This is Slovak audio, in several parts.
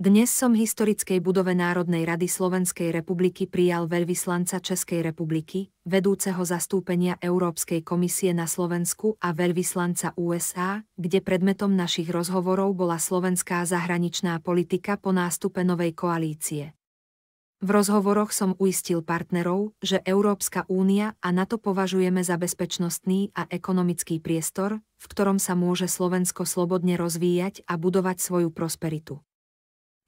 Dnes som historickej budove Národnej rady Slovenskej republiky prijal veľvyslanca Českej republiky, vedúceho zastúpenia Európskej komisie na Slovensku a veľvyslanca USA, kde predmetom našich rozhovorov bola slovenská zahraničná politika po nástupe novej koalície. V rozhovoroch som uistil partnerov, že Európska únia a NATO považujeme za bezpečnostný a ekonomický priestor, v ktorom sa môže Slovensko slobodne rozvíjať a budovať svoju prosperitu.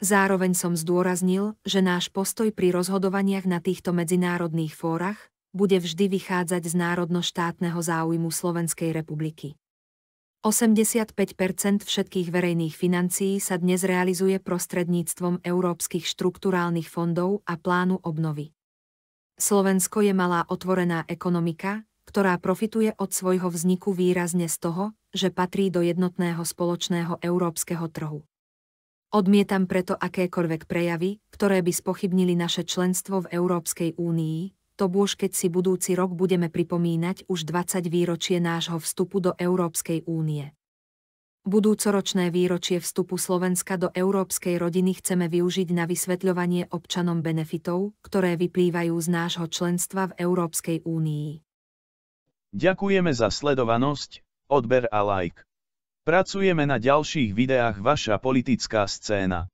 Zároveň som zdôraznil, že náš postoj pri rozhodovaniach na týchto medzinárodných fórach bude vždy vychádzať z národno-štátneho záujmu Slovenskej republiky. 85 všetkých verejných financií sa dnes realizuje prostredníctvom európskych štruktúrálnych fondov a plánu obnovy. Slovensko je malá otvorená ekonomika, ktorá profituje od svojho vzniku výrazne z toho, že patrí do jednotného spoločného európskeho trhu. Odmietam preto akékoľvek prejavy, ktoré by spochybnili naše členstvo v Európskej únii, to bôž keď si budúci rok budeme pripomínať už 20 výročie nášho vstupu do Európskej únie. Budúcoročné výročie vstupu Slovenska do európskej rodiny chceme využiť na vysvetľovanie občanom benefitov, ktoré vyplývajú z nášho členstva v Európskej únii. Ďakujeme za sledovanosť, odber a like. Pracujeme na ďalších videách Vaša politická scéna.